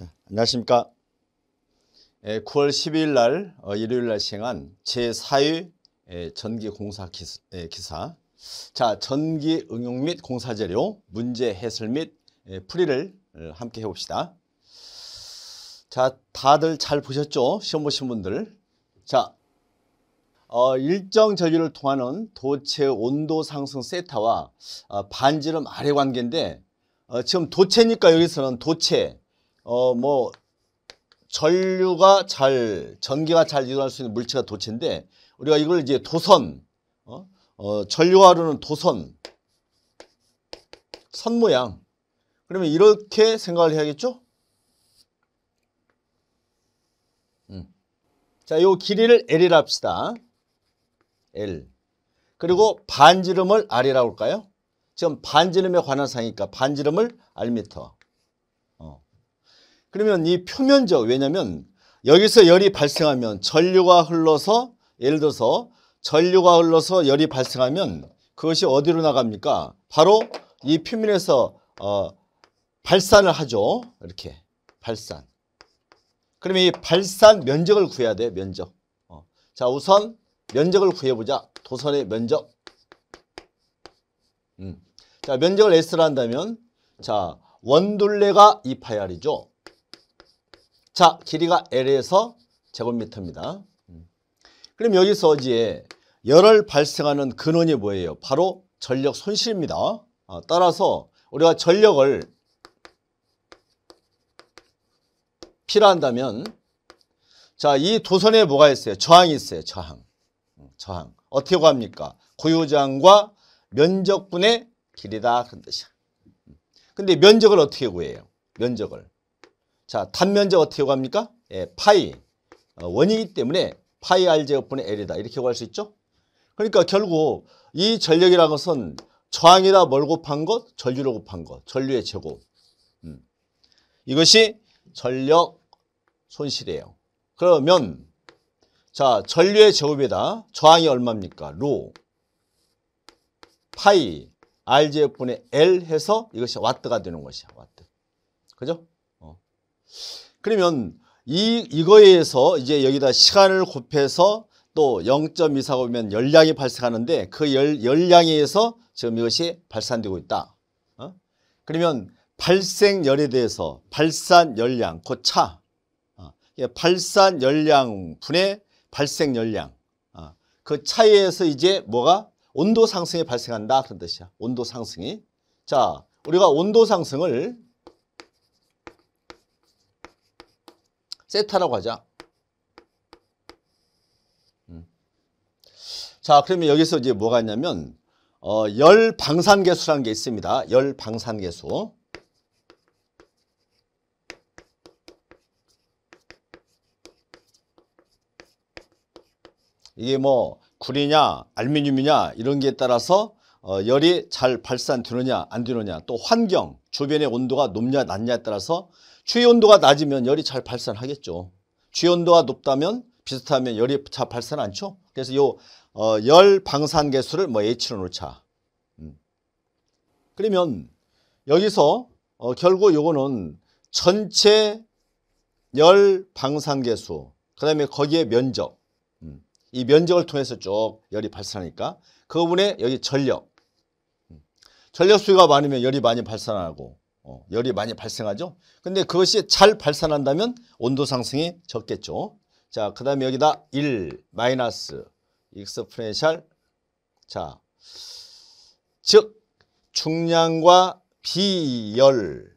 자, 안녕하십니까. 9월 예, 12일 날 어, 일요일 날 시행한 제4회 예, 전기공사 예, 기사 자 전기 응용 및 공사 재료 문제 해설 및 풀이를 함께 해봅시다. 자 다들 잘 보셨죠? 시험 보신 분들 자 어, 일정 전류를 통하는 도체 온도 상승 세타와 어, 반지름 아래 관계인데 어, 지금 도체니까 여기서는 도체 어, 뭐, 전류가 잘, 전기가 잘 이동할 수 있는 물체가 도체인데, 우리가 이걸 이제 도선, 어, 어 전류가 흐는 도선, 선 모양. 그러면 이렇게 생각을 해야겠죠? 음. 자, 요 길이를 L이라 합시다. L. 그리고 반지름을 R이라고 할까요? 지금 반지름에 관한 상이니까 반지름을 R미터. 그러면 이 표면적 왜냐면 여기서 열이 발생하면 전류가 흘러서 예를 들어서 전류가 흘러서 열이 발생하면 그것이 어디로 나갑니까? 바로 이 표면에서 어, 발산을 하죠. 이렇게 발산. 그러면 이 발산 면적을 구해야 돼 면적. 어. 자 우선 면적을 구해보자. 도선의 면적. 음. 자 면적을 S로 한다면 자 원둘레가 2파이알이죠. 자, 길이가 L에서 제곱미터입니다. 음. 그럼 여기서 이제 열을 발생하는 근원이 뭐예요? 바로 전력 손실입니다. 어, 따라서 우리가 전력을 필요한다면 자, 이 도선에 뭐가 있어요? 저항이 있어요. 저항. 음, 저항. 어떻게 구합니까? 고유저항과 면적분의 길이다. 그런 뜻이야. 음. 근데 면적을 어떻게 구해요? 면적을. 자, 단면적 어떻게 구합니까? 예, 파이. 어, 원이기 때문에 파이 r 제곱분의 l이다. 이렇게 구할 수 있죠? 그러니까 결국 이 전력이라는 것은 저항이라 뭘 곱한 것? 전류를 곱한 것. 전류의 제곱. 음. 이것이 전력 손실이에요. 그러면 자 전류의 제곱에다 저항이 얼마입니까? 로 파이 r제곱분의 l 해서 이것이 와트가 되는 것이야. 와트. 그죠? 그러면 이 이거에 서 이제 여기다 시간을 곱해서 또0.24 보면 열량이 발생하는데 그 열, 열량에 서 지금 이것이 발산되고 있다. 어? 그러면 발생열에 대해서 발산 열량, 그 차. 어, 발산 열량 분의 발생 열량. 어, 그 차에 이서 이제 뭐가 온도 상승이 발생한다. 그런 뜻이야. 온도 상승이. 자, 우리가 온도 상승을 세타라고 하자. 음. 자, 그러면 여기서 이제 뭐가 있냐면 어, 열 방산계수라는 게 있습니다. 열 방산계수. 이게 뭐 구리냐 알루미늄이냐 이런 게 따라서 어, 열이 잘 발산되느냐 안 되느냐 또 환경 주변의 온도가 높냐 낮냐에 따라서 추위 온도가 낮으면 열이 잘 발산하겠죠. 추위 온도가 높다면 비슷하면 열이 잘 발산 않죠. 그래서 요 어, 열 방산계수를 뭐 H로 놓자. 음. 그러면 여기서 어, 결국 요거는 전체 열 방산계수 그 다음에 거기에 면적 음. 이 면적을 통해서 쭉 열이 발산하니까 그 부분에 여기 전력 전력 수위가 많으면 열이 많이 발산하고 어, 열이 많이 발생하죠. 근데 그것이 잘 발산한다면 온도 상승이 적겠죠. 자, 그 다음에 여기다 1 마이너스 익스프레셜 자, 즉 중량과 비열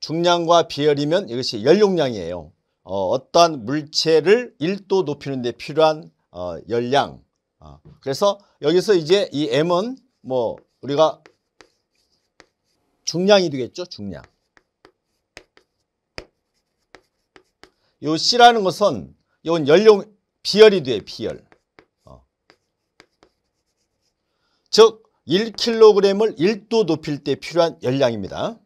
중량과 비열이면 이것이 열용량이에요. 어, 어떠한 물체를 1도 높이는 데 필요한 어, 열량. 어, 그래서 여기서 이제 이 M은 뭐 우리가 중량이 되겠죠? 중량. 요 C라는 것은 이건 연령 비열이 돼요. 비열. 어. 즉 1kg을 1도 높일 때 필요한 열량입니다.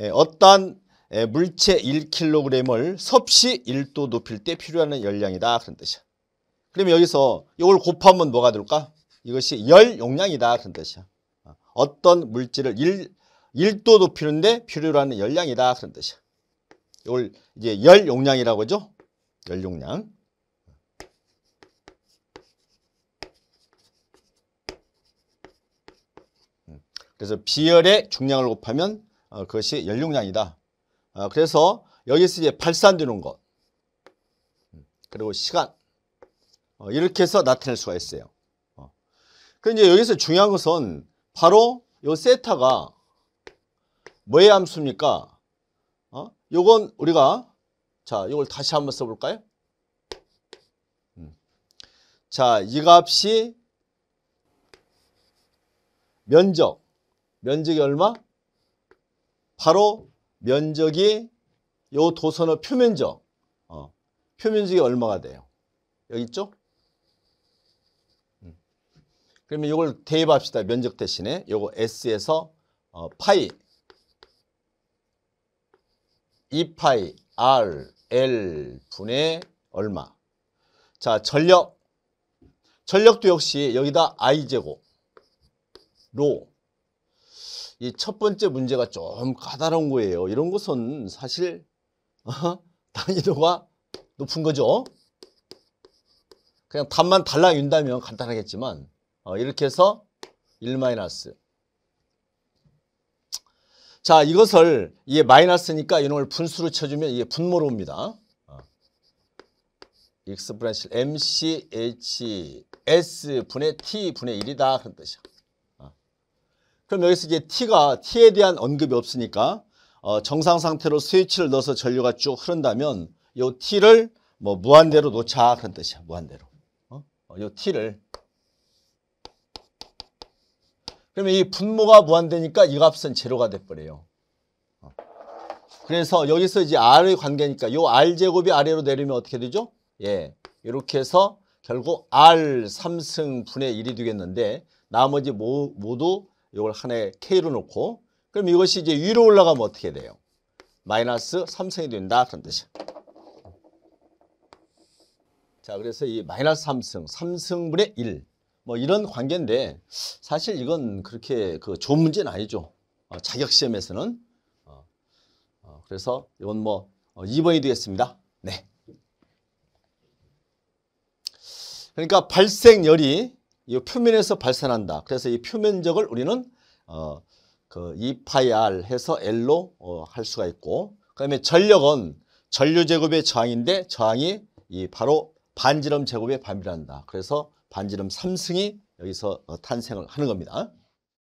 예, 어떠한 예, 물체 1kg을 섭씨 1도 높일 때 필요한 열량이다. 그런 뜻이야. 그러면 여기서 이걸 곱하면 뭐가 될까? 이것이 열 용량이다 그런 뜻이야. 어떤 물질을 1, 1도 높이는데 필요로 하는 열량이다 그런 뜻이야. 이걸 이제 열 용량이라고 하죠. 열 용량. 그래서 비열의 중량을 곱하면 어, 그것이 열 용량이다. 어, 그래서 여기서 이제 발산되는 것 그리고 시간 어, 이렇게 해서 나타낼 수가 있어요. 그 이제 여기서 중요한 것은 바로 요 세타가 뭐의 함수입니까? 어? 요건 우리가 자, 요걸 다시 한번 써 볼까요? 음. 자, 이 값이 면적. 면적이 얼마? 바로 면적이 요 도선의 표면적. 어. 표면적이 얼마가 돼요? 여기 있죠? 그러면 이걸 대입합시다. 면적 대신에 요거 S에서 어, 파이 2파이 R L 분의 얼마 자 전력 전력도 역시 여기다 I제곱로 이 첫 번째 문제가 좀 까다로운 거예요. 이런 것은 사실 어? 난이도가 높은 거죠. 그냥 답만 달랑 윤다면 간단하겠지만 어, 이렇게 해서 1 마이너스. 자, 이것을 이게 마이너스니까 이놈을 분수로 쳐주면 이게 분모로 옵니다. x 브랜실 MCHS 분의 T 분의 1이다 그런 뜻이야. 어. 그럼 여기서 이제 T가 T에 대한 언급이 없으니까 어, 정상 상태로 스위치를 넣어서 전류가 쭉 흐른다면 요 T를 뭐 무한대로 놓자 그런 뜻이야. 무한대로. 어? 어 요 T를 그러면 이 분모가 무한대니까이 값은 제로가 돼버려요. 어. 그래서 여기서 이제 r의 관계니까 요 r 제곱이 아래로 내리면 어떻게 되죠? 예, 이렇게 해서 결국 r 3승 분의 1이 되겠는데 나머지 모, 모두 이걸 하나의 k로 놓고 그럼 이것이 이제 위로 올라가면 어떻게 돼요? 마이너스 3승이 된다 그런 뜻이야. 자, 그래서 이 마이너스 3승, 3승분의 1뭐 이런 관계인데 사실 이건 그렇게 그 좋은 문제는 아니죠. 어, 자격 시험에서는 어, 어, 그래서 이건 뭐 어, 2번이 되겠습니다. 네. 그러니까 발생열이 이 표면에서 발산한다. 그래서 이 표면적을 우리는 어, 그 2파이 r 해서 l로 어, 할 수가 있고 그다음에 전력은 전류 제곱의 저항인데 저항이 이 바로 반지름 제곱의 반비례한다. 그래서 반지름 3승이 여기서 어, 탄생을 하는 겁니다.